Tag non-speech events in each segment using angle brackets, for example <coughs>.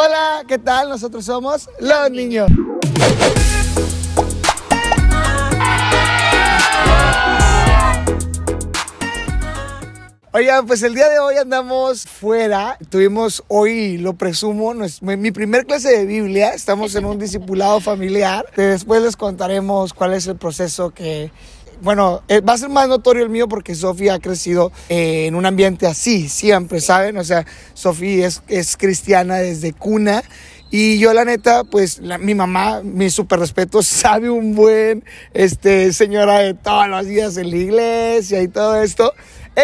Hola, ¿qué tal? Nosotros somos Los Niños. Oigan, pues el día de hoy andamos fuera. Tuvimos hoy, lo presumo, mi primer clase de Biblia. Estamos en un discipulado familiar. Después les contaremos cuál es el proceso que bueno, eh, va a ser más notorio el mío porque Sofía ha crecido eh, en un ambiente así, siempre, ¿saben? O sea, Sofía es, es cristiana desde cuna. Y yo la neta, pues mi mamá, mi súper respeto, <laughs> sabe un buen, este, señora de todos los días en la iglesia y todo esto.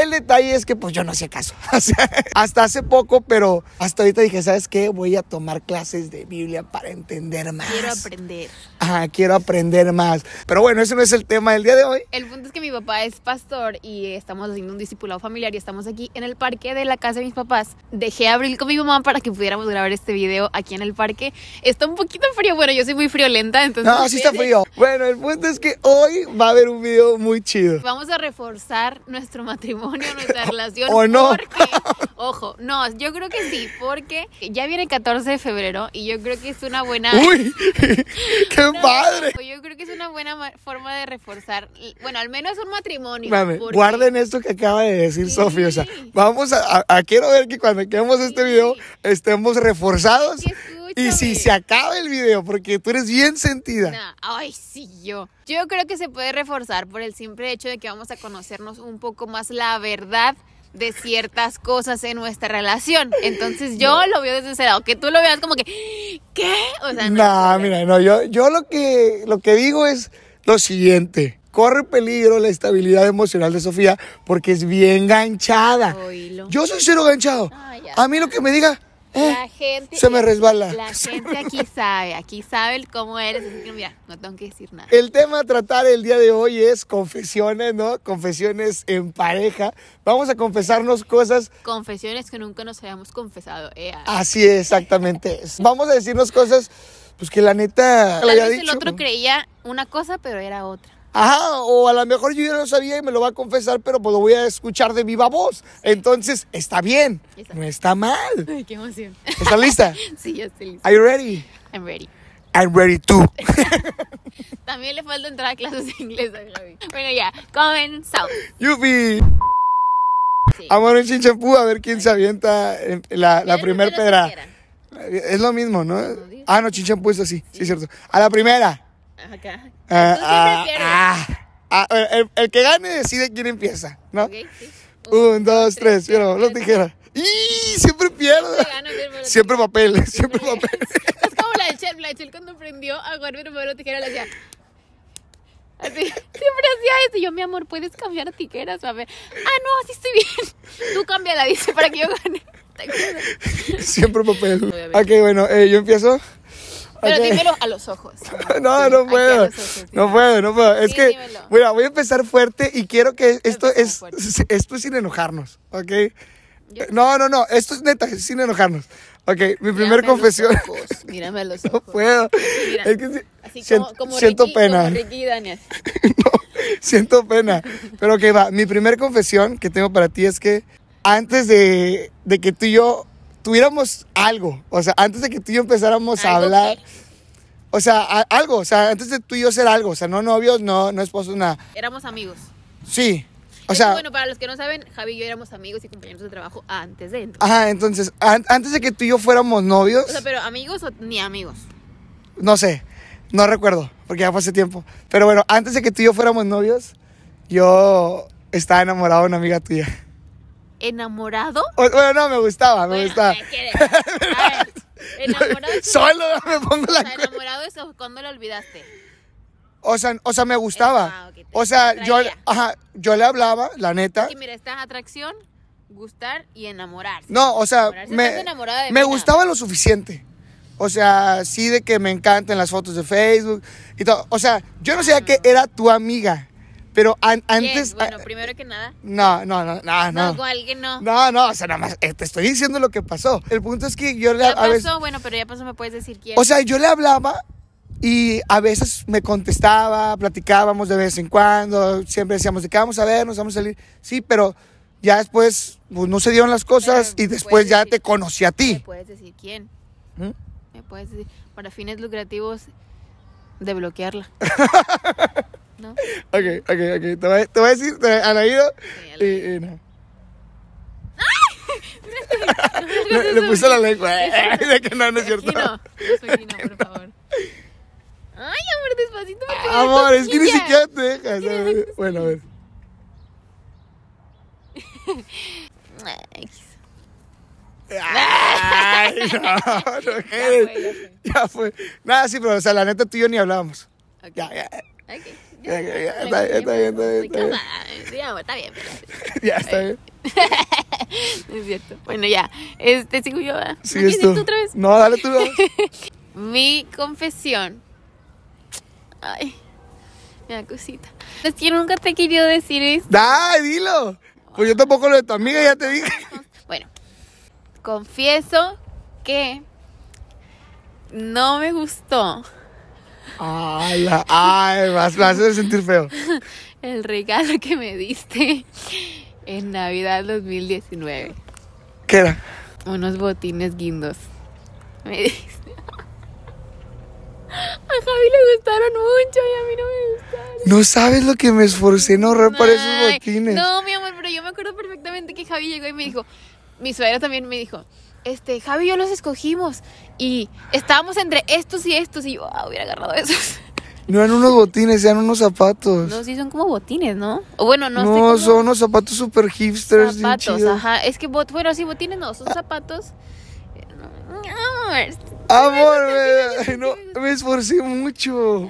El detalle es que pues yo no hacía caso. <laughs> hasta hace poco, pero hasta ahorita dije, ¿sabes qué? Voy a tomar clases de Biblia para entender más. Quiero aprender. Ajá, quiero aprender más. Pero bueno, ese no es el tema del día de hoy. El punto es que mi papá es pastor y estamos haciendo un discipulado familiar y estamos aquí en el parque de la casa de mis papás. Dejé abrir con mi mamá para que pudiéramos grabar este video aquí en el parque. Está un poquito frío, bueno, yo soy muy friolenta, entonces... No, sí está <laughs> frío. Bueno, el punto es que hoy va a haber un video muy chido. Vamos a reforzar nuestro matrimonio nuestra <laughs> relación. ¿O no? Porque, <laughs> ojo, no, yo creo que sí, porque ya viene el 14 de febrero y yo creo que es una buena. ¡Uy! <laughs> ¡Qué padre! Pues yo creo que es una buena forma de reforzar, bueno, al menos un matrimonio. guarden esto que acaba de decir Sofía. O sea, vamos a, Quiero ver que cuando quedemos este video estemos reforzados. Sí, y si se acaba el video, porque tú eres bien sentida. ay, sí, yo. Yo creo que se puede reforzar por el simple hecho de que vamos a conocernos un poco más la verdad de ciertas cosas en nuestra relación. Entonces yo lo veo desde ese lado, que tú lo veas como que, ¿qué? O sea, no. mira, no, yo, lo, que, lo que digo es lo siguiente corre peligro la estabilidad emocional de Sofía porque es bien ganchada. Yo soy cero ganchado. Ah, a mí lo que me diga, eh, la gente, se me resbala. La <laughs> gente aquí sabe, aquí sabe cómo eres. Así que mira, no tengo que decir nada. El tema a tratar el día de hoy es confesiones, ¿no? Confesiones en pareja. Vamos a confesarnos cosas. Confesiones que nunca nos habíamos confesado. Eh. Así exactamente Vamos a decirnos cosas, pues que la neta. la vez el otro creía una cosa, pero era otra. Ajá, o a lo mejor yo ya lo sabía y me lo va a confesar, pero pues lo voy a escuchar de viva voz. Entonces, está bien. No está mal. Ay, qué emoción. ¿Estás lista? <laughs> sí, yo estoy lista. ¿Are you ready? I'm ready. I'm ready too. <laughs> También le falta entrar a clases de inglés a Javi. Bueno, ya, comenzamos. Yupi. a Amor en chinchampú a ver quién se avienta la, la primera pedra. Es lo mismo, ¿no? ah, no, chinchampú es así, sí, es cierto. A la primera. Ah, ah, ah, el, que gane decide quién empieza, ¿no? Okay, sí. Un, dos, tres, los ¡Y! Siempre pierde Siempre papel, <laughs> siempre <laughs> papel. Es como la de Chel, la cuando prendió a guardar pero tijera, le hacía. Así, siempre hacía eso. yo, mi amor, puedes cambiar a tijeras, Ah, no, así estoy bien. Tú cambia la dice, para que yo gane. <laughs> siempre papel. Ok, bueno, eh, yo empiezo. Pero dímelo a los ojos. <laughs> no, no puedo. no puedo, no puedo. Es que, bueno, mira, voy a empezar fuerte y quiero que esto es, esto es sin enojarnos, ¿ok? Eh, no, no, no, esto es neta, es sin enojarnos. Ok, mi primera primer confesión. Mírame a los ojos. <laughs> No puedo. Mira, es que así siento, como, pena. Daniel. <laughs> no, siento pena. Pero que va, mi primer confesión que tengo para ti es que antes de, de que tú y yo tuviéramos algo, o sea, antes de que tú y yo empezáramos a hablar, o sea, algo, o sea, antes de tú y yo ser algo, o sea, no novios, no, no esposos, nada. Éramos amigos. Sí. O sea, bueno, para los que no saben, Javi y yo éramos amigos y compañeros de trabajo antes de entonces. Ajá, entonces, antes de que tú y yo fuéramos novios. O sea, pero amigos o ni amigos. No sé, no recuerdo, porque ya fue hace tiempo. Pero bueno, antes de que tú y yo fuéramos novios, yo estaba enamorado de una amiga tuya enamorado. bueno, no, me gustaba, me bueno, gustaba. <laughs> A ver, enamorado. Solo me pongo la. O enamorado es cuando lo olvidaste. O sea, o sea, me gustaba. Ah, o sea, yo, ajá, yo le hablaba, la neta. Y mira, esta atracción, gustar y enamorarse. No, o sea, me, me gustaba lo suficiente. O sea, sí de que me encantan las fotos de Facebook y todo. O sea, yo no sabía que era tu amiga. Pero antes. Bueno, primero que nada. No, no, no, no. No, no. alguien no. No, no, o sea, nada más eh, te estoy diciendo lo que pasó. El punto es que yo le. Ya pasó, bueno, pero ya pasó, me puedes decir quién. O sea, yo le hablaba y a veces me contestaba, platicábamos de vez en cuando, siempre decíamos de qué vamos a ver, nos vamos a salir. Sí, pero ya después pues, no se dieron las cosas y después ya te conocí a ti. ¿Me puedes decir quién? ¿Mm? ¿Me puedes decir? Para fines lucrativos, de bloquearla. <laughs> ¿No? Ok, ok, ok. Te voy, te voy a decir, te, ¿han oído? y, y no. ¡Ay! <laughs> le, le puso la lengua. <laughs> de que no, no es cierto. no, soy por favor. Ay, amor, despacito. amor, es que ni siquiera te dejas. Bueno, a ver. Ay, no, <laughs> no ya fue, ya fue. Nada, sí, pero o sea, la neta tú y yo ni hablábamos. Okay. Ya, ya. Okay. Está bien, está bien, está bien. Ah, está bien. <laughs> Ya, está bien. <laughs> es cierto. Bueno, ya. Este, sigo yo. Sí, ¿No tú. otra vez? No, dale tú. <laughs> Mi confesión. Ay, me cosita. Es pues, que nunca te he querido decir esto. ¡Dale, dilo! Pues yo tampoco lo de tu amiga, ya te dije. Bueno, confieso que no me gustó Ay, la, ay, vas, sentir feo. <laughs> El regalo que me diste en Navidad 2019. ¿Qué era? Unos botines guindos. Me diste. <laughs> A Javi le gustaron mucho y a mí no me gustaron. No sabes lo que me esforcé en ahorrar para esos botines. No, mi amor, pero yo me acuerdo perfectamente que Javi llegó y me dijo, mi suegra también me dijo, este, Javi y yo los escogimos y estábamos entre estos y estos y yo ah, hubiera agarrado esos. No eran unos botines, eran unos zapatos. No, sí son como botines, ¿no? O bueno, no. No, son unos zapatos super hipsters. Zapatos, ajá. Es que, bot... bueno, sí, botines no, son zapatos. Amor, me, no, me esforcé mucho.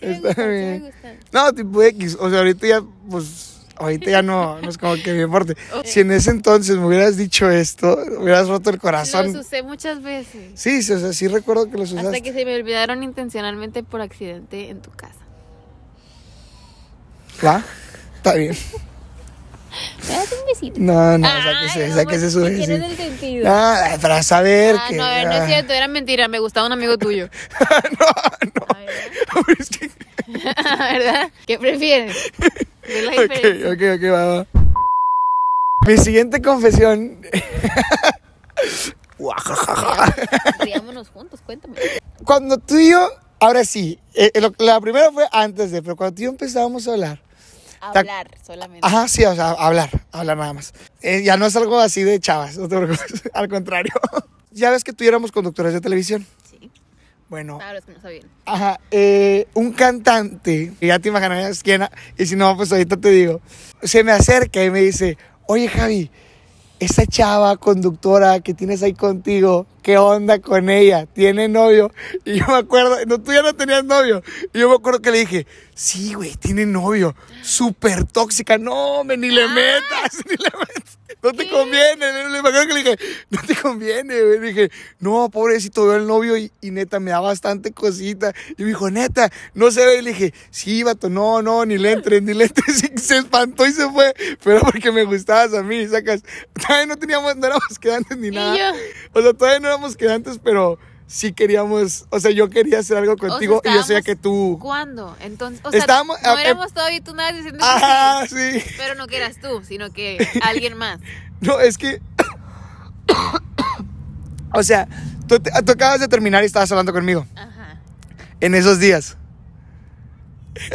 Sí, me gustan, No, tipo X. O sea, ahorita ya, pues ahorita ya no, no es como que me importe. <laughs> Si en ese entonces me hubieras dicho esto, hubieras roto el corazón. Los usé muchas veces. Sí, sí, o sea, sí recuerdo que los usaste. Hasta que se me olvidaron intencionalmente por accidente en tu casa. ¿Va? Está bien. Me haces un besito. No, no, que se sáquese su besito. el sentido? Ah, para saber ah, que. No, no es ah. cierto, era mentira, me gustaba un amigo tuyo. <laughs> no, no. <laughs> ¿Verdad? ¿Qué prefieres? ok, ok, va, Mi siguiente confesión. <laughs> juntos, cuéntame. Cuando tú y yo, ahora sí, eh, eh, la primera fue antes de, pero cuando tú y yo empezábamos a hablar. Hablar solamente. Ajá, sí, o sea, hablar, hablar nada más. Eh, ya no es algo así de chavas, no te preocupes, al contrario. <laughs> ya ves que tú y éramos conductores de televisión. Bueno. que no Ajá. Eh, un cantante, ya te imaginarás quién, y si no, pues ahorita te digo. Se me acerca y me dice, oye Javi, esa chava conductora que tienes ahí contigo, ¿qué onda con ella? ¿Tiene novio? Y yo me acuerdo, no, tú ya no tenías novio. Y yo me acuerdo que le dije, sí, güey, tiene novio. Súper tóxica. No, ah. me <laughs> ni le metas, ni le metas no te conviene. Le que le dije, no te conviene. Le dije, no, pobrecito, veo el novio y, neta me da bastante cosita. Y me dijo, neta, no se ve. Y le dije, sí, vato, no, no, ni le entres, ni le entres. <laughs> se espantó y se fue. Pero porque me gustabas a mí, sacas. Todavía no teníamos, no éramos <laughs> quedantes ni nada. O sea, todavía no éramos quedantes, pero sí queríamos, o sea, yo quería hacer algo contigo y yo sabía que tú. ¿Cuándo? Entonces, o sea, estábamos, no, ah, eh, éramos y tú nada diciendo. que, sí. Pero no que eras tú, sino que alguien más. <laughs> No, es que. <coughs> o sea, tú, acabas de terminar y estabas hablando conmigo. Ajá. En esos días.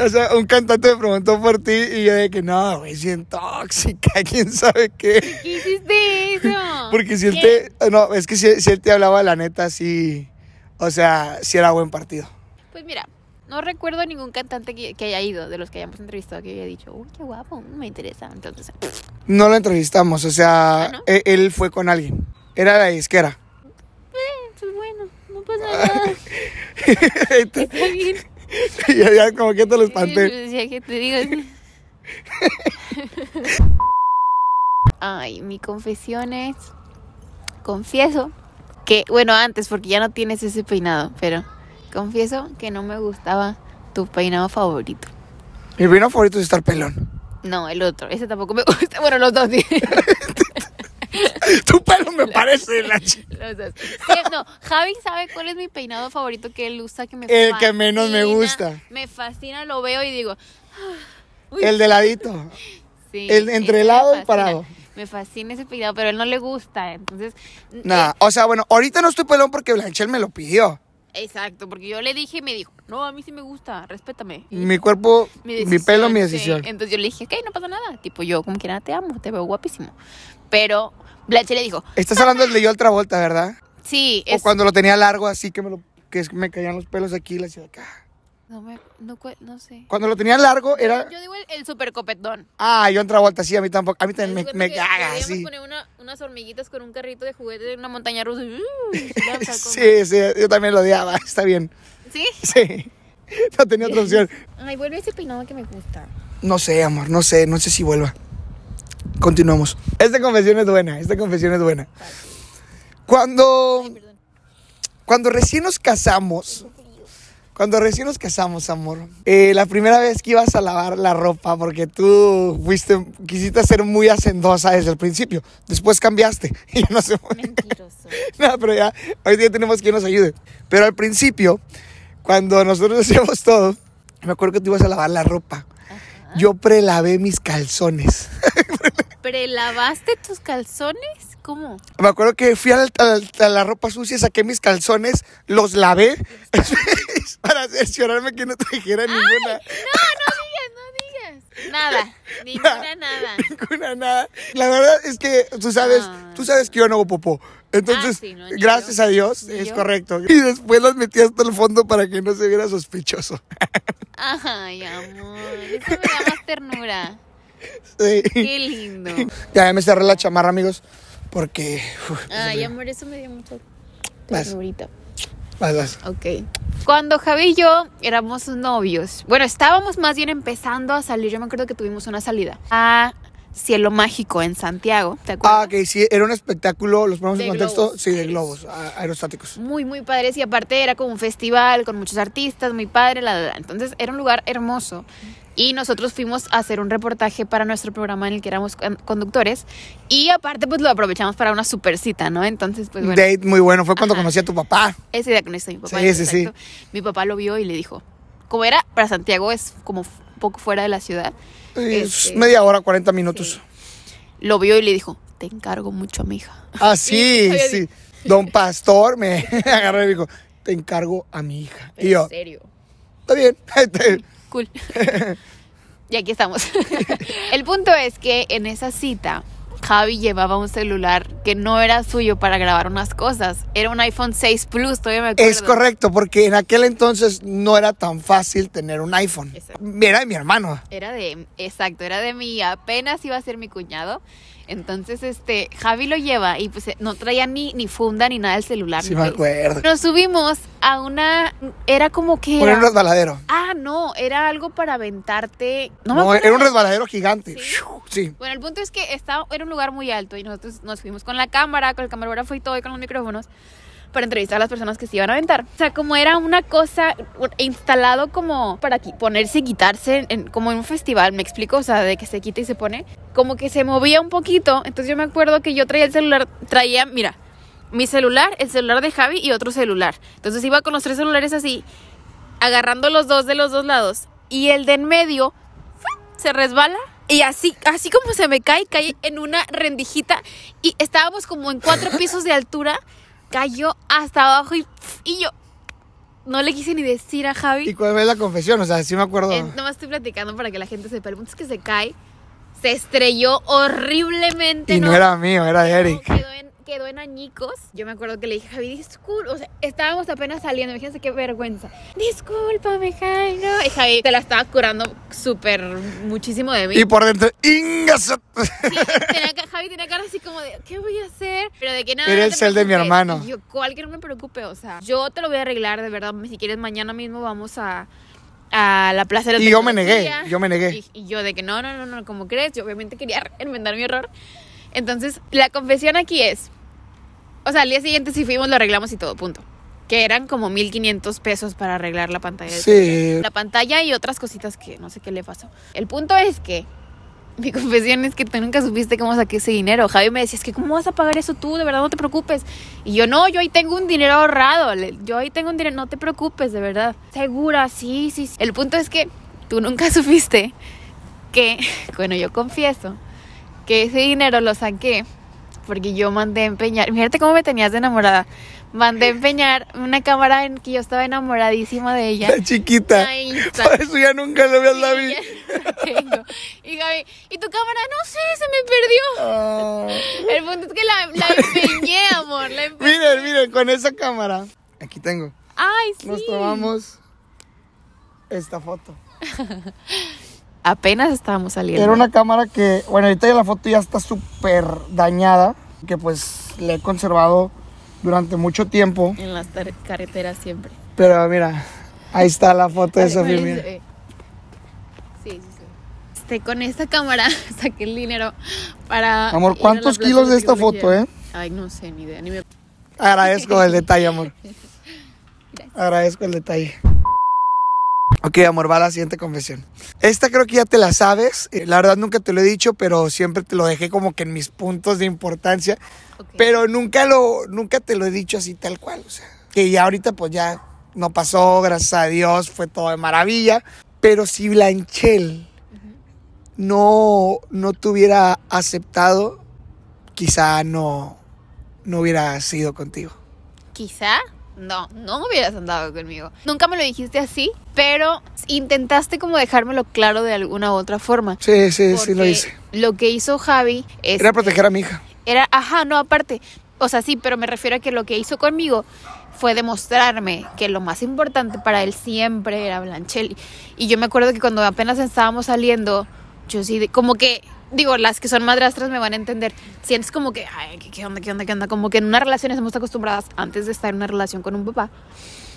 O sea, un cantante me preguntó por ti y yo de que no, güey, siento tóxica, <laughs> quién sabe qué. ¿Qué hiciste eso? Porque si él te. No, es que si, si, él te hablaba la neta así. O sea, si era buen partido. Pues mira, no recuerdo ningún cantante que, haya ido, de los que hayamos entrevistado, que haya dicho, uy, qué guapo, mm, me interesa. Entonces... No lo entrevistamos, o sea, ah, e-, él, fue con alguien. Era la disquera. Eh, pues bueno, no pasa nada. <laughs> Está bien. <laughs> ya, ya, como que te lo espanté. Ya que te digo... <laughs> Ay, mi confesión es, confieso que, bueno, antes, porque ya no tienes ese peinado, pero confieso que no me gustaba tu peinado favorito. Mi peinado favorito es estar pelón. No, el otro, ese tampoco me <laughs> gusta. Bueno, los dos. <laughs> tu pelo me parece la Javi sabe cuál es mi peinado favorito que él usa que me El que menos me gusta. Me fascina, lo veo y digo. Ah, el de ladito. Sí, el entre y parado me fascina ese peinado, pero él no le gusta, entonces... Nada, eh, o sea, bueno, ahorita no estoy pelón porque Blanchel me lo pidió. Exacto, porque yo le dije y me dijo, no, a mí sí me gusta, respétame. Mi cuerpo, mi, pelo, mi decisión. Entonces yo le dije, ok, no pasa nada. Tipo, yo como quiera te amo, te veo guapísimo. Pero Blanche le dijo... Estás hablando de yo otra vuelta, ¿verdad? Sí. O cuando lo tenía largo así que me, lo, que me caían los pelos aquí y le hacía acá. No me. sé. Cuando lo tenía largo era. Yo digo el, super copetón. Ah, yo entraba vuelta, así, a mí tampoco. A mí también me, me caga, sí. poner una, unas hormiguitas con un carrito de juguete de una montaña rusa. Uh, sí, sí, yo también lo odiaba, <laughs> está bien. ¿Sí? Sí. No tenía otra opción. Ay, vuelve ese peinado que me gusta. No sé, amor, no sé, no sé si vuelva. Continuamos. Esta confesión es buena, esta confesión es buena. Cuando. cuando recién nos casamos. Cuando recién nos casamos, amor, eh, la primera vez que ibas a lavar la ropa, porque tú fuiste, quisiste ser muy hacendosa desde el principio, después cambiaste <laughs> y no se Mentiroso. <laughs> no, pero ya, hoy día tenemos quien nos ayude. Pero al principio, cuando nosotros hacíamos todo, me acuerdo que tú ibas a lavar la ropa. Yo prelavé mis calzones. <laughs> ¿Prelavaste tus calzones? ¿Cómo? Me acuerdo que fui a la, ropa sucia, saqué mis calzones, los lavé <laughs> para cerciorarme que no trajera Ay, ninguna. No, no digas, no digas. Nada, <laughs> ninguna nada. Ninguna nada. La verdad es que tú sabes, ah. tú sabes que yo no hago popó. Entonces, ah, gracias a Dios, es correcto. Y después los metí hasta el fondo para que no se viera sospechoso. <laughs> Ay, amor, eso me da más ternura. Sí. Qué lindo. Ya me cerré la chamarra, amigos, porque... Ay, amor, eso me dio mucho... Vas. Ahorita. Vas, Ok. Cuando Javi y yo éramos novios, bueno, estábamos más bien empezando a salir, yo me acuerdo que tuvimos una salida. Ah, Cielo Mágico en Santiago, ¿te acuerdas? Ah, que sí, era un espectáculo, los ponemos en contexto, sí, de globos aerostáticos. Muy, muy padres y aparte era como un festival con muchos artistas, muy padre, la, entonces era un lugar hermoso. Y nosotros fuimos a hacer un reportaje para nuestro programa en el que éramos conductores. Y aparte, pues lo aprovechamos para una super cita, ¿no? Entonces, pues bueno. Date muy bueno. Fue cuando conocí a tu papá. Ese día conocí a mi papá. Sí, sí, sí. Mi papá lo vio y le dijo, como era para Santiago, es como poco fuera de la ciudad. Es este, media hora, 40 minutos. Lo vio y le dijo, te encargo mucho, a mi hija Ah, sí, sí. Don Pastor me <laughs> agarró y me dijo, te encargo a mi hija. y yo, ¿En serio? Está bien. <laughs> cool. <laughs> y aquí estamos. El punto es que en esa cita Javi llevaba un celular que no era suyo para grabar unas cosas. Era un iPhone 6 Plus, todavía me acuerdo. Es correcto, porque en aquel entonces no era tan fácil tener un iPhone. Era de mi hermano. Era de, exacto, era de mí, apenas iba a ser mi cuñado. Entonces, este, Javi lo lleva y pues no traía ni, ni funda ni nada del celular. Sí, me acuerdo. Nos subimos a una. Era como que. Era... un resbaladero. Ah, no, era algo para aventarte. No, era un resbaladero gigante. ¿Sí? Bueno, el punto es que estaba, era un lugar muy alto y nosotros nos fuimos con la cámara, con el camarógrafo y todo y con los micrófonos para entrevistar a las personas que se iban a aventar. O sea, como era una cosa instalado como para ponerse y quitarse, como en un festival, me explico, o sea, de que se quita y se pone, como que se movía un poquito. Entonces yo me acuerdo que yo traía el celular, traía, mira, mi celular, el celular de Javi y otro celular. Entonces iba con los tres celulares así, agarrando los dos de los dos lados. Y el de en medio se resbala. Y así, así como se me cae, cae en una rendijita. Y estábamos como en cuatro pisos de altura cayó hasta abajo y, y yo no le quise ni decir a Javi. ¿Y cuál es la confesión? O sea, sí me acuerdo. no nomás estoy platicando para que la gente sepa. El es que se cae, se estrelló horriblemente. Y no, era mío, era Eric quedó en añicos. Yo me acuerdo que le dije, Javi, disculpa. O sea, estábamos apenas saliendo. Imagínense qué vergüenza. Discúlpame, Jairo. Y Javi te la estaba curando súper muchísimo de mí. Y por dentro, ingas. <laughs> Javi tenía cara así como de, ¿qué voy a hacer? Pero de que nada. Era el de mi hermano. Y yo, ¿cuál me preocupe. O sea, yo te lo voy a arreglar, de verdad. Si quieres, mañana mismo vamos a a la plaza de la Y yo me negué, yo me negué. Y, yo de que no, no, no, no, como crees, yo obviamente quería <laughs> enmendar mi error. Entonces, la confesión aquí es, o sea, al día siguiente sí fuimos, lo arreglamos y todo, punto. Que eran como 1500 pesos para arreglar la pantalla. Sí. La pantalla y otras cositas que no sé qué le pasó. El punto es que <laughs> mi confesión es que tú nunca supiste cómo saqué ese dinero. Javi me decía, es que ¿cómo vas a pagar eso tú? De verdad, no te preocupes. Y yo, no, yo ahí tengo un dinero ahorrado. Yo ahí tengo un dinero, no te preocupes, de verdad. Segura, sí, sí, sí. El punto es que tú nunca <laughs> supiste que, <laughs> bueno, yo confieso que ese dinero lo saqué porque yo mandé empeñar, fíjate cómo me tenías de enamorada, mandé empeñar una cámara en que yo estaba enamoradísima de ella. La chiquita. <laughs> eso ya nunca lo veo la <laughs> y Gaby, ¿y tu cámara? No sé, se me perdió. Ah. El punto es que la, empeñé, <laughs> amor. Miren, miren, con esa cámara. Aquí tengo. Ay, sí. Nos tomamos esta foto apenas estábamos saliendo. Era una cámara que, bueno, ahorita ya la foto ya está súper dañada, que pues le he conservado durante mucho tiempo. En las carreteras siempre. Pero mira, ahí está la foto de Sofía. Eh, sí, sí, sí. Este, con esta cámara <laughs> saqué el dinero para... Amor, ¿cuántos kilos de esta foto, eh? Ay, no sé, ni idea, ni me... Agradezco el detalle, amor. <laughs> Agradezco el detalle. Ok, amor, va la siguiente confesión. Esta creo que ya te la sabes. Eh, la verdad nunca te lo he dicho, pero siempre te lo dejé como que en mis puntos de importancia. Pero nunca, lo, nunca te lo he dicho así tal cual. que ya ahorita pues ya no pasó, gracias a Dios, fue todo de maravilla. Pero si Blanchel no, no te hubiera aceptado, quizá no, no hubiera sido contigo. ¿Quizá? no, no hubieras andado conmigo. Nunca me lo dijiste así, pero intentaste como dejármelo claro de alguna u otra forma. Sí, sí, sí lo hice. Lo que hizo Javi es... Era proteger a mi hija. Era, ajá, no, aparte. O sea, sí, pero me refiero a que lo que hizo conmigo fue demostrarme que lo más importante para él siempre era Blanchelli. Y yo me acuerdo que cuando apenas estábamos saliendo, yo sí, como que digo, las que son madrastras me van a entender. Sientes como que, ay, ¿qué, onda, qué onda, qué onda? Como que en una relación estamos acostumbradas, antes de estar en una relación con un papá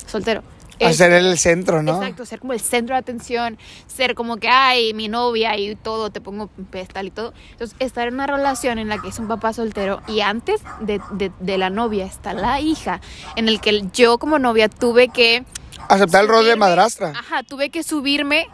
soltero. A ser el centro, ¿no? Exacto, ser como el centro de atención, ser como que, ay, mi novia y todo, te pongo pestal y todo. Entonces, estar en una relación en la que es un papá soltero y antes de, de la novia está la hija, en el que yo como novia tuve que... Aceptar el rol de madrastra. Ajá, tuve que subirme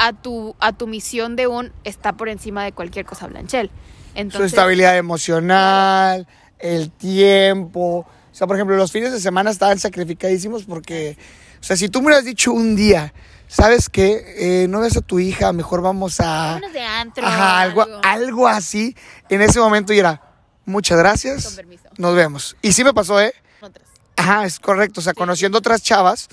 a tu, a tu misión de un está por encima de cualquier cosa Blanchel. Entonces, Su estabilidad emocional, el tiempo. O sea, por ejemplo, los fines de semana estaban sacrificadísimos porque, o sea, si tú me hubieras dicho un día, ¿sabes qué? Eh, no ves a tu hija, mejor vamos a... de algo, algo, así. En ese momento yo era, muchas gracias. Nos vemos. Y sí me pasó, ¿eh? Otras. Ajá, es correcto. O sea, conociendo otras chavas,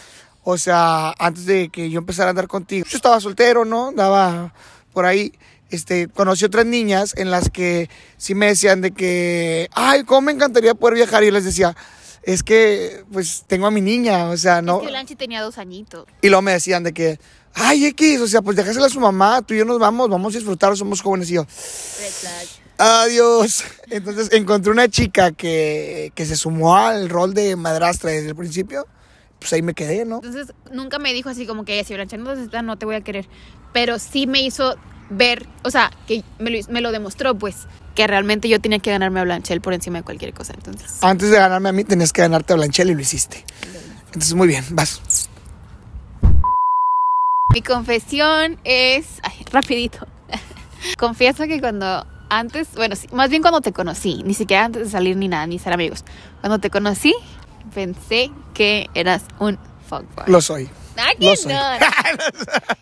o sea, antes de que yo empezara a andar contigo, yo estaba soltero, ¿no? Daba por ahí. Este, conocí otras niñas en las que sí me decían de que, ay, cómo me encantaría poder viajar. Y yo les decía, es que, pues, tengo a mi niña, o sea, no. Es que Lanchi tenía dos añitos. Y luego me decían de que, ay, X, o sea, pues déjasela a su mamá, tú y yo nos vamos, vamos a disfrutar, somos jóvenes. Y yo, adiós. Entonces encontré una chica que, que se sumó al rol de madrastra desde el principio pues ahí me quedé, ¿no? Entonces nunca me dijo así como que si Blanchel no te voy a querer, pero sí me hizo ver, o sea, que me lo, me lo demostró, pues, que realmente yo tenía que ganarme a Blanchel por encima de cualquier cosa, entonces. Antes de ganarme a mí tenías que ganarte a Blanchel y lo hiciste. Entonces, muy bien, vas. Mi confesión es, ay, rapidito. <laughs> Confieso que cuando antes, bueno, más bien cuando te conocí, ni siquiera antes de salir ni nada, ni ser amigos. Cuando te conocí, pensé que eras un fuckboy. Lo soy. no? <laughs>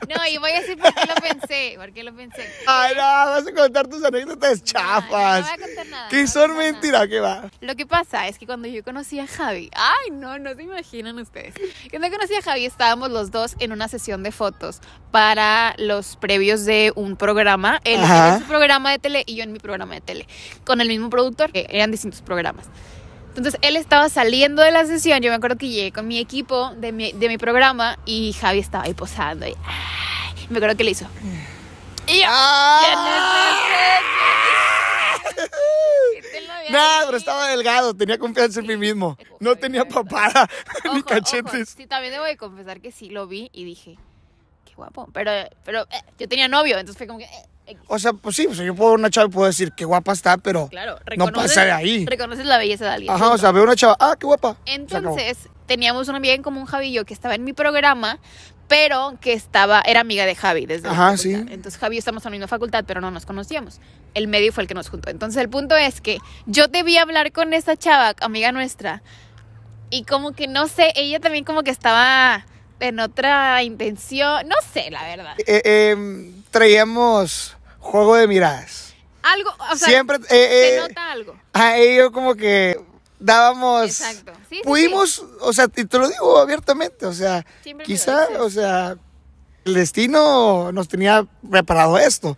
No, yo voy a decir por qué lo pensé. ¿Por qué lo pensé? Ay, no, vas a contar tus anécdotas chafas. No, voy a contar nada. Que son mentiras, que va. Lo que pasa es que cuando yo conocí a Javi, ay, no, no se imaginan ustedes. Cuando conocí a Javi, estábamos los dos en una sesión de fotos para los previos de un programa. Él en su programa de tele y yo en mi programa de tele. Con el mismo productor, que eh, eran distintos programas. Entonces él estaba saliendo de la sesión, yo me acuerdo que llegué con mi equipo de mi, de mi programa y Javi estaba ahí posando. Y, me acuerdo que le hizo. Y no, <laughs> pero estaba delgado, tenía confianza en mí mismo. No tenía papada <laughs> ni cachetes. Sí, también debo de confesar que sí lo vi y dije, qué guapo. Pero, pero eh, yo tenía novio, entonces fue como que. Eh, o sea, pues sí, yo puedo una chava y puedo decir qué guapa está, pero no pasa de ahí. Reconoces la belleza de alguien. Ajá, o sea, veo una chava, ah, qué guapa. Entonces, teníamos una amiga en común, Javi y que estaba en mi programa, pero que estaba, era amiga de Javi desde Ajá, sí. Entonces Javi y yo estamos en la misma facultad, pero no nos conocíamos. El medio fue el que nos juntó. Entonces el punto es que yo debí hablar con esta chava, amiga nuestra, y como que no sé, ella también como que estaba en otra intención, no sé, la verdad. Eh, em, traíamos juego de miradas. Algo, o sea, siempre eh, eh, nota algo. A ellos como que dábamos Exacto. pudimos, o sea, y te lo digo abiertamente, o sea, quizá, o sea, el destino nos tenía preparado esto.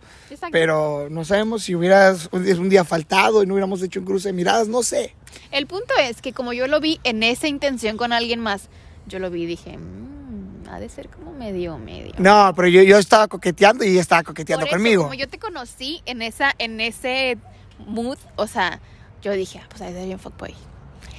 Pero no sabemos si hubieras un, día faltado y no hubiéramos hecho un cruce de miradas, no sé. El punto es que como yo lo vi en esa intención con alguien más, yo lo vi y dije, mm, ha de ser como medio, medio. No, pero yo, yo estaba coqueteando y ella estaba coqueteando conmigo. Como yo te conocí en, esa, en ese mood, o sea, yo dije, ah, pues ahí es bien fuckboy.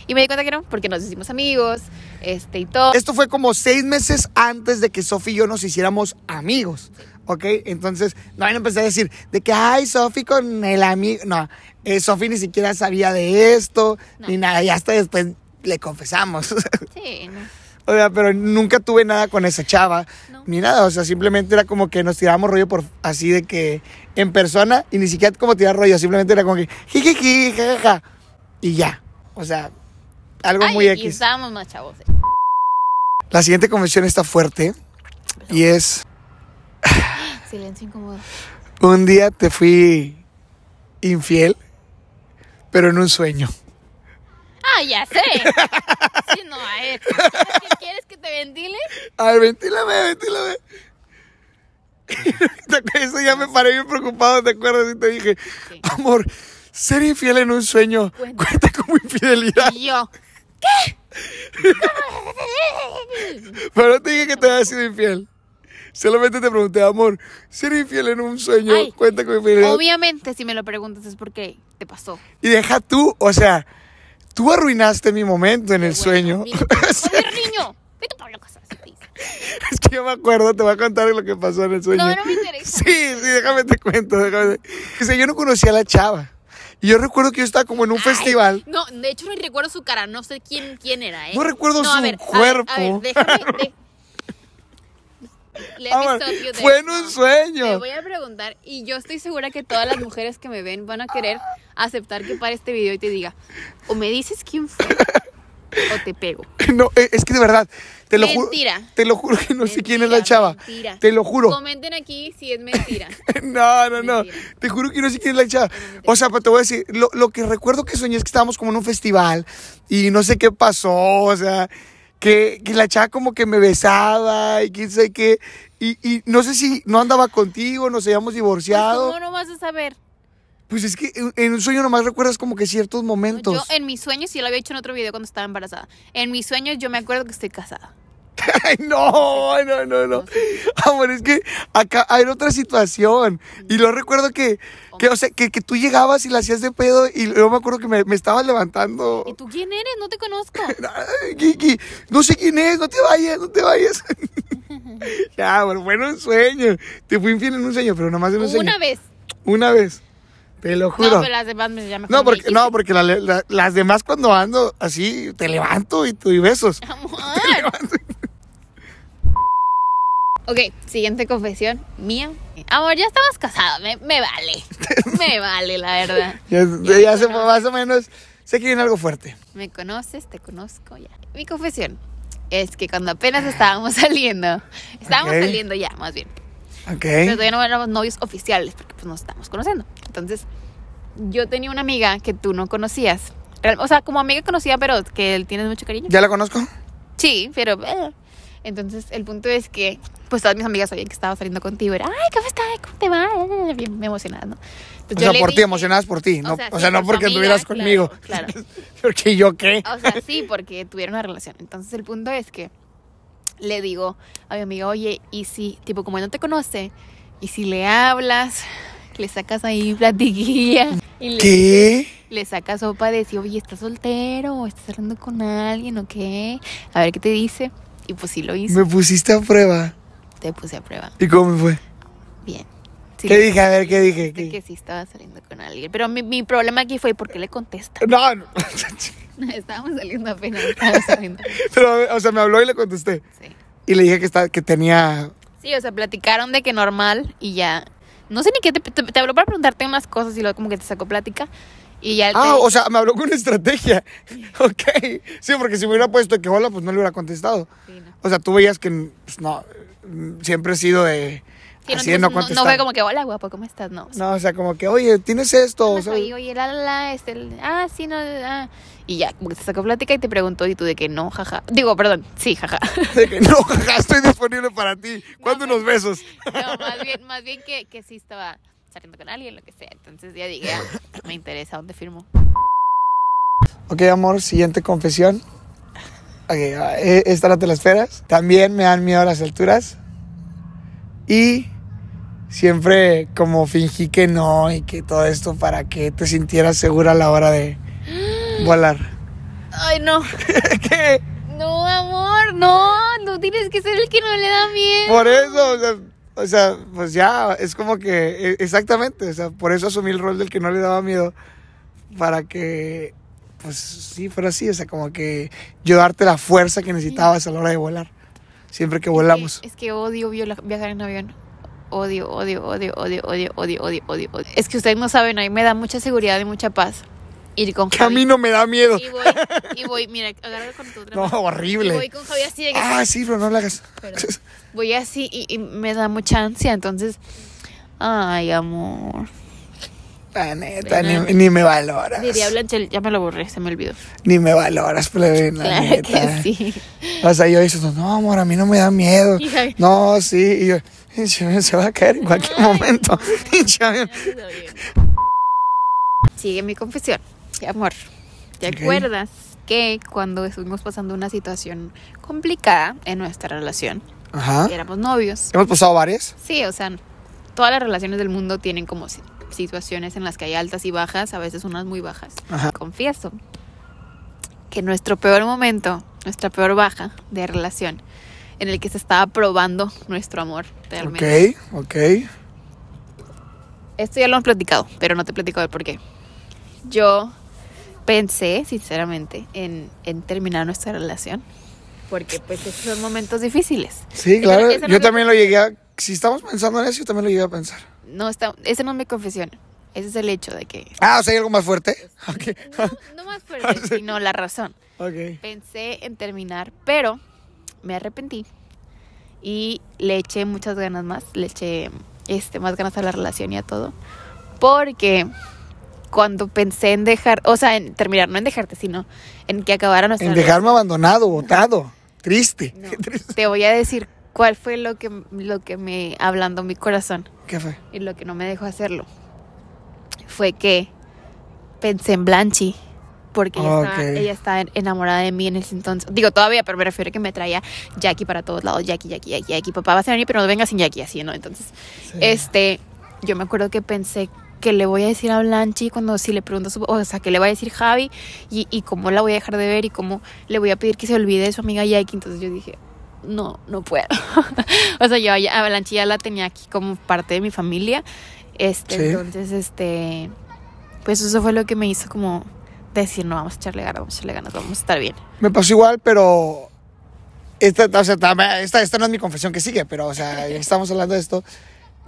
Y me di cuenta que no, porque nos hicimos amigos, este y todo. Esto fue como seis meses antes de que Sofi y yo nos hiciéramos amigos. ¿ok? Entonces, no ahí no empecé a decir de que, ay, Sofi con el amigo. No, eh, Sofi ni siquiera sabía de esto, ni nada, y hasta después le confesamos. <laughs> Sí, no. O sea, pero nunca tuve nada con esa chava, ni nada. O sea, simplemente era como que nos tirábamos rollo por así de que en persona y ni siquiera como tirar rollo, simplemente era como que jijiji, jajaja. Y ya. O sea, algo muy X. Y estábamos más chavos. Eh. La siguiente confesión está fuerte y es. <gasps> Silencio incómodo. Un día te fui infiel, pero en un sueño. Ah, ya sé. <laughs> sí, no, a quieres que te ventile? A ver, ventílame, ventílame. <laughs> Eso ya me paré bien preocupado, ¿te acuerdas? Y te dije, amor, ser infiel en un sueño Cuenta con mi infidelidad. Y yo, ¿qué? <laughs> Pero no te dije que te había sido infiel. Solamente te pregunté, amor, ser infiel en un sueño cuenta con mi fidelidad Obviamente, si me lo preguntas es porque te pasó. Y deja tú, o sea, Tú arruinaste mi momento en el sueño. Mira, <laughs> niño, vete para la casa. Es que yo me acuerdo, te voy a contar lo que pasó en el sueño. No, no me interesa. Sí, sí, déjame te cuento. Déjame O sea, yo no conocía a la chava. Y yo recuerdo que yo estaba como en un festival. No, de hecho no recuerdo su cara, no sé quién, quién era, ¿eh? No recuerdo su cuerpo. A ver, déjame, <laughs> fue un sueño. Te voy a preguntar, y yo estoy segura que todas las mujeres que me ven van a querer aceptar que para este video y te diga, o me dices quién fue, o te pego. <laughs> No, e, es que de verdad, te lo juro. Mentira. Te lo juro que no sé quién es la chava. Mentira. Te lo juro. Comenten aquí si es mentira. <laughs> no, no, no. Te juro que no sé quién es la chava. O sea, pero pues, te voy a decir, lo, lo que recuerdo que soñé es que estábamos como en un festival y no sé qué pasó, o sea que, la chava como que me besaba y quién sabe qué. Y, y no sé si no andaba contigo, nos habíamos pues, divorciado. ¿Cómo no vas a saber? Pues es que en un sueño nomás recuerdas como que ciertos momentos. Yo en mis sueños, y lo había hecho en otro video cuando estaba embarazada, en mis sueños yo me acuerdo que estoy casada. <laughs> Ay, no, no, no, no. Amor, ah, es que acá era otra situación. Y lo recuerdo que, que o sea, que, que, tú llegabas y la hacías de pedo y yo me acuerdo que me, me estabas levantando. ¿Y tú quién eres? No te conozco. <laughs> Kiki, no sé quién es, no te vayas, no te vayas. <laughs> ya, bueno, fue en un sueño. Te fui infiel en un sueño, pero nomás en un sueño. Una vez. Una vez. Te lo juro. No, pero las demás me llaman. No, porque, no, porque las demás cuando ando así, te levanto y te doy besos. Amor. Te levanto Ok, siguiente confesión mía. Amor, ya estamos casados, me, vale. me <laughs> vale, la verdad. ya, se fue más o menos. Sé que viene algo fuerte. Me conoces, te conozco ya. Mi confesión es que cuando apenas estábamos <laughs> saliendo, estábamos saliendo ya, más bien. Ok. todavía no éramos novios oficiales porque pues nos estábamos conociendo. Entonces, yo tenía una amiga que tú no conocías. O sea, como amiga conocía, pero que él tiene mucho cariño. ¿Ya la conozco? Sí, pero... Eh, entonces, el punto es que, pues todas mis amigas sabían que estaba saliendo contigo. Era, ay, ¿cómo estás? ¿Cómo te va? <laughs> Bien, emocionadas, ¿no? o sea, por ti, emocionadas por ti. No, o sea, no porque estuvieras conmigo. <laughs> Claro. <laughs> porque yo qué. O sea, sí, porque tuvieron una relación. Entonces, el punto es que le digo a mi amiga, oye, y si, tipo, como él no te conoce, y si le hablas, le sacas ahí platiquilla. Y le, ¿Qué? Le sacas sopa de decir, oye, ¿estás soltero? o ¿Estás hablando con alguien o qué? A ver qué te dice. Y pues sí lo hice. Me pusiste a prueba. Te puse a prueba. ¿Y cómo me fue? Bien. ¿Qué dije? A ver, ¿qué dije? Que sí estaba saliendo con alguien. Pero mi, mi problema aquí fue, ¿por qué le contesta? No, no. <laughs> estábamos saliendo apenas. <laughs> Pero, o sea, me habló y le contesté. Sí. Y le dije que, que tenía... Sí, o sea, platicaron de que normal y ya. No sé ni qué, te, habló para preguntarte más cosas y luego como que te sacó plática. Y ya ah, o sea, me habló con una estrategia. <laughs> ok. Sí, porque si me hubiera puesto que hola, pues no le hubiera contestado. O sea, tú veías que pues, no, siempre he sido de... Sí, así no, no, contestar. no, fue como que, hola, guapo, ¿cómo estás? No. O sea, no, o sea, como que, oye, ¿tienes esto? O sea, oye, oye, la, la, este, el, ah, sí, no, ah. Y ya, como que te sacó plática y te preguntó y tú de que no, jaja. Digo, perdón, sí, jaja. <laughs> De que no, jaja, estoy disponible para ti. ¿Cuándo unos besos? No, más bien, más bien que, que sí estaba saliendo con alguien, lo que sea. Entonces ya dije, ah, me interesa, ¿dónde firmo? Ok, amor, siguiente confesión. Ok, ah, e, esta no te la esperas. También me dan miedo las alturas. Y siempre como fingí que no y que todo esto para que te sintieras segura a la hora de <gasps> volar. Ay, no. <laughs> ¿Qué? No, amor, no. No tienes que ser el que no le da miedo. Por eso, o sea, o sea, pues ya, es como que, e, exactamente, o sea, por eso asumí el rol del que no le daba miedo, para que, pues sí, fuera así, o sea, como que yo darte la fuerza que necesitabas a la hora de volar, siempre que volamos. Es que, odio viajar en avión. Odio, odio, odio, odio, odio, odio, odio, odio. Es que ustedes no saben, ahí me da mucha seguridad y mucha paz ir con Que a mí no me da miedo. Y voy, y voy mira, agárralo con tu otra No, horrible. Y voy con Javi así Ah, sí, pero no lo hagas. Voy así y, me da mucha ansia, entonces... Ay, amor. La neta, ni, me valoras. Diría Blanchel, ya me lo borré, se me olvidó. Ni me valoras, plebe, la claro que sí. O sea, yo dices no, amor, a mí no me da miedo. no, sí. Y yo, se va a caer en cualquier momento. <laughs> Sigue mi confesión amor, ¿te acuerdas que cuando estuvimos pasando una situación complicada en nuestra relación, éramos novios? ¿Hemos pasado varias? Sí, o sea, todas las relaciones del mundo tienen como situaciones en las que hay altas y bajas, a veces unas muy bajas. Confieso que nuestro peor momento, nuestra peor baja de relación, en el que se estaba probando nuestro amor realmente. Ok, ok. Esto ya lo hemos platicado, pero no te platico platicado el por qué. Yo pensé, sinceramente, en, terminar nuestra relación. Porque pues esos son momentos difíciles. Sí, claro. yo también lo llegué a... Si estamos pensando en eso, yo también lo llegué a pensar. No, ese no es mi confesión. Ese es el hecho de que... Ah, o sea, hay algo más fuerte. Pues, <laughs> no, más fuerte, <laughs> sino la razón. Pensé en terminar, pero me arrepentí. Y le eché muchas ganas más. Le eché este, más ganas a la relación y a todo. Porque cuando pensé en dejar, o sea, en terminar, no en dejarte, sino en que acabara nuestra En dejarme abandonado, botado, <laughs> triste. Te voy a decir cuál fue lo que, lo que me hablando mi corazón. ¿Qué fue? Y lo que no me dejó hacerlo. Fue que pensé en Blanchi. Porque ella, está enamorada de mí en ese entonces. Digo, todavía, pero me refiero a que me traía Jackie para todos lados. Jackie, Jackie, Jackie, Jackie. Papá va a venir, pero no venga sin Jackie, así, ¿no? Entonces, este, yo me acuerdo que pensé que le voy a decir a Blanchi cuando si le pregunto, o sea, que le va a decir Javi y, cómo la voy a dejar de ver y cómo le voy a pedir que se olvide de su amiga Jackie Entonces yo dije, no, no puedo. <laughs> o sea, yo a Blanchi ya la tenía aquí como parte de mi familia. Este, entonces, este, pues eso fue lo que me hizo como decir, no, vamos a echarle ganas, vamos a echarle ganas, vamos a estar bien. Me pasó igual, pero esta, esta, esta, no es mi confesión que sigue, pero, o sea, <laughs> estamos hablando de esto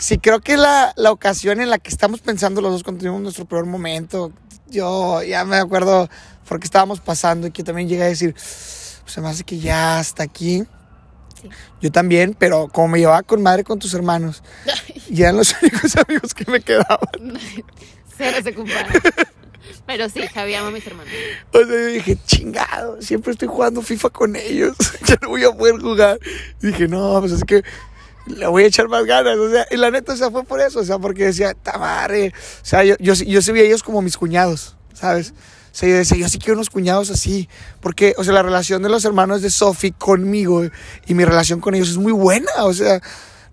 sí creo que la, la ocasión en la que estamos pensando los dos cuando tuvimos nuestro peor momento, yo ya me acuerdo porque estábamos pasando y que también llegué a decir, pues, se me hace que ya hasta aquí. Yo también, pero como me llevaba con madre con tus hermanos, <laughs> y eran los únicos amigos que me quedaban. <laughs> Cero se compara. Pero sí, Javi ama a mis hermanos. O sea, yo dije, chingado, siempre estoy jugando FIFA con ellos. <laughs> ya no voy a poder jugar. dije, no, pues es que le voy a echar más ganas. O sea, y la neta, o sea, fue por eso, o sea, porque decía, tamare. O sea, yo, yo, yo vi a ellos como mis cuñados, ¿sabes? O sea, yo decía, yo sí quiero unos cuñados así. Porque, o sea, la relación de los hermanos de Sophie conmigo y mi relación con ellos es muy buena, o sea.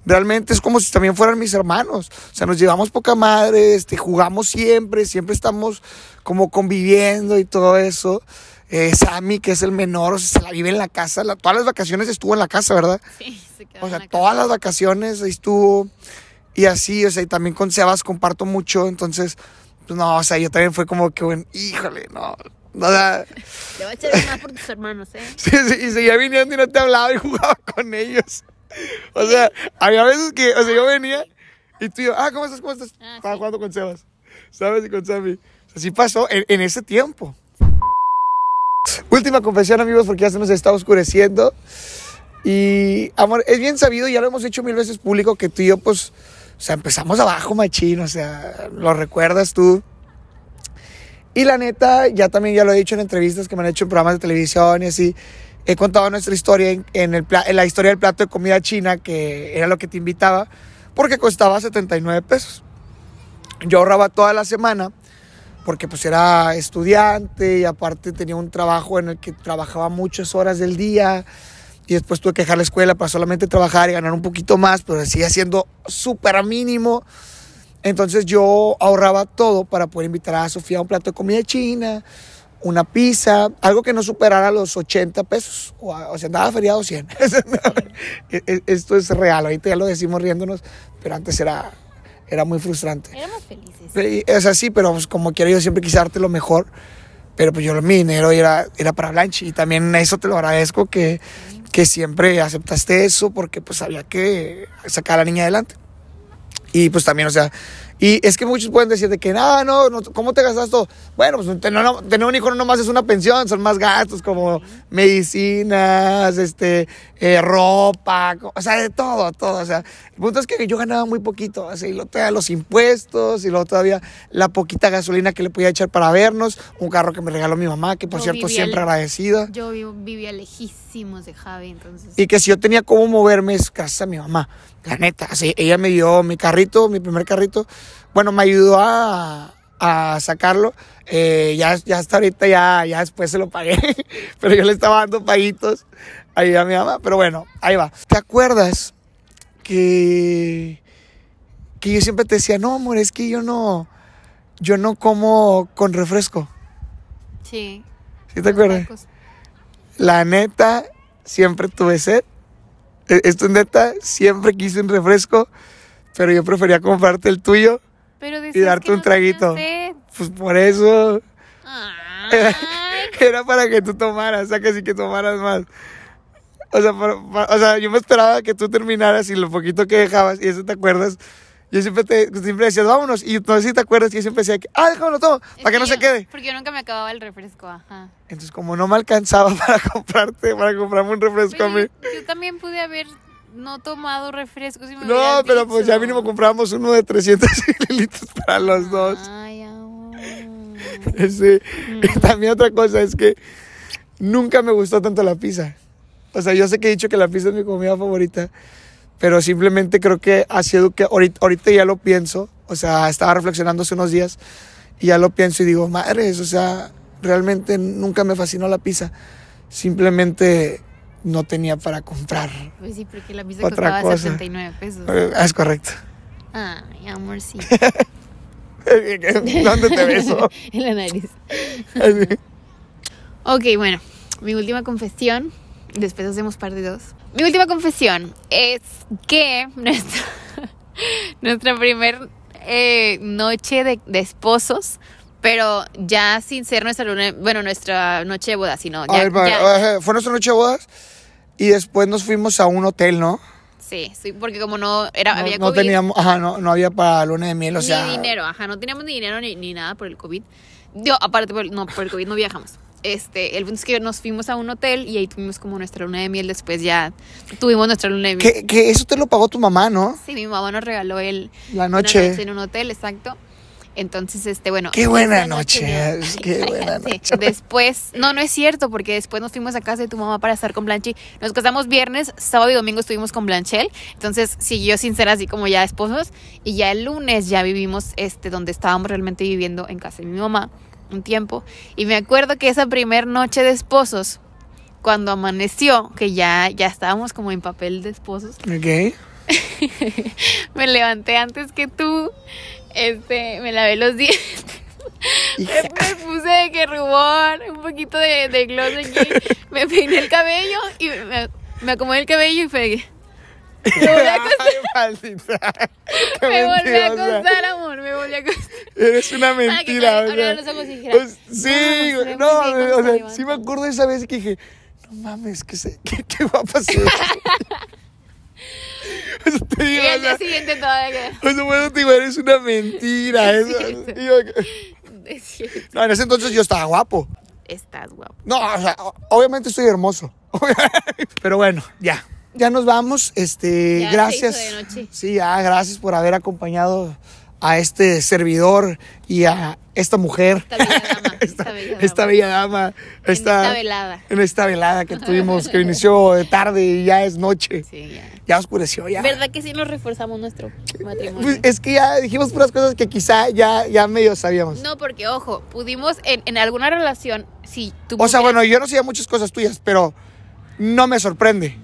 Realmente es como si también fueran mis hermanos. O sea, nos llevamos poca madre, este, jugamos siempre, siempre estamos como conviviendo y todo eso. Sammy, que es el menor, o sea, se la vive en la casa. todas las vacaciones estuvo en la casa, ¿verdad? Sí, se quedó O sea, todas las vacaciones ahí estuvo. Y así, o sea, y también con Sebas comparto mucho. Entonces, pues, no, o sea, yo también fue como que, bueno, híjole, no. O sea, Le voy a echar más por tus hermanos, ¿eh? <laughs> sí, sí, y seguía viniendo y no te hablaba y jugaba con ellos. O sea, había veces que, o sea, yo venía y tú ah, ¿cómo estás? ¿Cómo estás? Ah, Estaba jugando con Sebas, ¿sabes? Y con Sammy. así pasó en ese tiempo. Última confesión, amigos, porque ya se nos está oscureciendo. Y, amor, es bien sabido, ya lo hemos hecho mil veces público, que tú y yo, pues, o sea, empezamos abajo, machín, o sea, lo recuerdas tú. Y la neta, ya también ya lo he dicho en entrevistas que me han hecho en programas de televisión y así. He contado nuestra historia en, en, en la historia del plato de comida china, que era lo que te invitaba, porque costaba 79 pesos. Yo ahorraba toda la semana porque pues era estudiante y aparte tenía un trabajo en el que trabajaba muchas horas del día y después tuve que dejar la escuela para solamente trabajar y ganar un poquito más, pero seguía siendo súper mínimo. Entonces yo ahorraba todo para poder invitar a Sofía a un plato de comida china, una pizza, algo que no superara los 80 pesos, o, o sea, andaba feriado 100. <laughs> Esto es real, ahorita ya lo decimos riéndonos, pero antes era era muy frustrante. Éramos felices. O sea, pero pues, como quiero yo siempre quise darte lo mejor, pero pues yo mi dinero era, era para Blanche y también eso te lo agradezco que, que siempre aceptaste eso porque pues había que sacar a la niña adelante. Y pues también, o sea, y es que muchos pueden decir de que, nada no, ¿cómo te gastas todo? Bueno, pues tener, un hijo no nomás es una pensión, son más gastos como medicinas, este, eh, ropa, o sea, de todo, todo. O sea, el punto es que yo ganaba muy poquito, así, y luego los impuestos, y luego todavía la poquita gasolina que le podía echar para vernos, un carro que me regaló mi mamá, que por cierto siempre agradecida. Yo vivía lejísimos de Javi, entonces. Y que si yo tenía cómo moverme es casa mi mamá. La neta, así, ella me dio mi carrito, mi primer carrito. Bueno, me ayudó a, a sacarlo. Eh, ya, ya hasta ahorita ya, ya después se lo pagué, <laughs> pero yo le estaba dando payitos a mi mamá. Pero bueno, ahí va. ¿Te acuerdas que, que yo siempre te decía, no, amor, es que yo no, yo no como con refresco? Sí. ¿Sí te acuerdas? La neta, siempre tuve sed <laughs> esto neta, siempre quise un refresco, pero yo prefería comprarte el tuyo y darte un traguito. Pues por eso. <laughs> Era, para que tú tomaras, o sea, que sí que tomaras más. O sea, o sea, yo me esperaba que tú terminaras y lo poquito que dejabas, y eso te acuerdas, yo siempre, te, siempre decías, vámonos. Y no sé si te acuerdas que yo siempre decía, ah, déjalo todo, para que, no se quede. Porque yo nunca me acababa el refresco, ajá. Entonces, como no me alcanzaba <laughs> para comprarte, para comprarme un refresco a mí. Yo también pude haber no tomado refrescos. no, pero pues ya mínimo comprábamos uno de 300 <laughs> mililitros para los dos. Ay, amor. <laughs> Sí. Mm. Y también otra cosa es que nunca me gustó tanto la pizza. O sea, yo sé que he dicho que la pizza es mi comida favorita pero simplemente creo que ha sido que ahorita, ya lo pienso, o sea, estaba reflexionando hace unos días y ya lo pienso y digo, madres, o sea, realmente nunca me fascinó la pizza, simplemente no tenía para comprar. Pues sí, porque la pizza costaba pesos. Eh, es correcto. Ay, amor, sí. <laughs> ¿Dónde te beso? <laughs> en la nariz. ok, bueno, mi última confesión Después hacemos parte dos. Mi última confesión es que nuestra, primera <laughs> primer eh, noche de, esposos, pero ya sin ser nuestra luna, bueno, nuestra noche de bodas, sino ya, fue nuestra noche de bodas y después nos fuimos a un hotel, ¿no? Sí, porque como no era había no teníamos, ajá, no, no había para luna de miel, o sea, dinero, ajá, no teníamos ni dinero ni, nada por el COVID. Yo aparte por, no, por el COVID no viajamos este, el punto es que nos fuimos a un hotel y ahí tuvimos como nuestra luna de miel. Después ya tuvimos nuestra luna de miel. Que, eso te lo pagó tu mamá, ¿no? Sí, mi mamá nos regaló el, la noche. en un hotel, exacto. Entonces, este, bueno. Qué buena noche. qué <laughs> buena noche. Después, no, no es cierto, porque después nos fuimos a casa de tu mamá para estar con Blanchi. Nos casamos viernes, sábado y domingo estuvimos con Blanchel. Entonces, siguió sin ser así como ya esposos. Y ya el lunes ya vivimos este, donde estábamos realmente viviendo en casa de mi mamá un tiempo. Y me acuerdo que esa primer noche de esposos, cuando amaneció, que ya, ya estábamos como en papel de esposos. <laughs> me levanté antes que tú. Este, me lavé los dientes. <laughs> Me puse de que rubor, un poquito de, gloss <laughs> Me peiné el cabello y me, acomodé el cabello y pegué. Me volví a acostar. me volví a acostar, Eres una mentira. los ojos sí, no, no sí me acuerdo esa vez que dije, no mames, ¿qué, se, qué, va a pasar? <laughs> <laughs> y el día siguiente todavía que O bueno, te eres una mentira. <laughs> No, en ese entonces yo estaba guapo. Estás guapo. No, o sea, obviamente estoy hermoso. Pero bueno, ya ya nos vamos. Este, gracias. Sí, gracias por haber acompañado a este servidor y a esta mujer. Esta bella dama. <laughs> esta, bella dama. en esta velada. En esta velada que tuvimos, que <laughs> inició de tarde y ya es noche. Sí, ya. ya. oscureció, ya. ¿Verdad que sí nos reforzamos nuestro matrimonio? Pues, es que ya dijimos puras cosas que quizá ya, ya medio sabíamos. No, porque, ojo, pudimos en, alguna relación, si tú... O sea, bueno, yo no sabía muchas cosas tuyas, pero no me sorprende.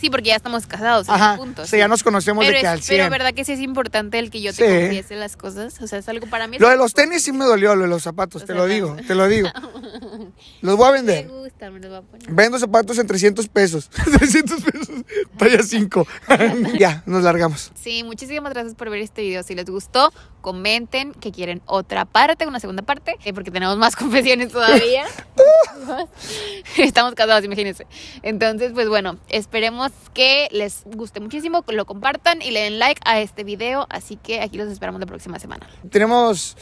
Sí, porque ya estamos casados. Ajá. sí, ya nos conocemos pero de verdad que sí es importante el que yo te confiese las cosas. O sea, es algo para mí. Lo de los tenis sí me dolió, lo de los zapatos, te lo digo, te lo digo. <laughs> Ah, los voy a vender. Me gusta, me los voy a poner. Vendo zapatos en 300 pesos. 300 <laughs> pesos, talla 5. <laughs> ya, nos largamos. Sí, muchísimas gracias por ver este video. Si les gustó, comenten que quieren otra parte, una segunda parte, eh, porque tenemos más <laughs> confesiones todavía. <laughs> Estamos casados, imagínense. Entonces, pues bueno, esperemos que les guste muchísimo, que lo compartan y le den like a este video. Así que aquí los esperamos la próxima semana. Tenemos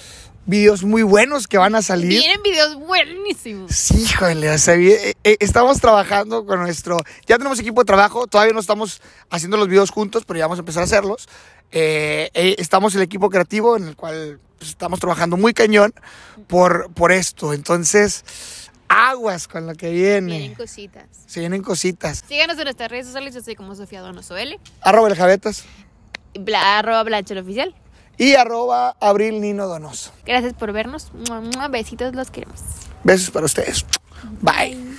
videos muy buenos que van a salir. Tienen videos buenísimos. Sí, híjole, eh, eh, estamos trabajando con nuestro... Ya tenemos equipo de trabajo, todavía no estamos haciendo los videos juntos, pero ya vamos a empezar a hacerlos. Eh, eh, estamos el equipo creativo en el cual pues, estamos trabajando muy cañón por, por esto. Entonces, aguas con lo que viene. Se vienen cositas. Se vienen cositas. Síganos en nuestras redes sociales, yo soy como Sofía L Arroba el Javetas. arroba el Oficial. Y arroba Abril Nino Donoso. Gracias por vernos. Besitos, los queremos. Besos para ustedes. Bye.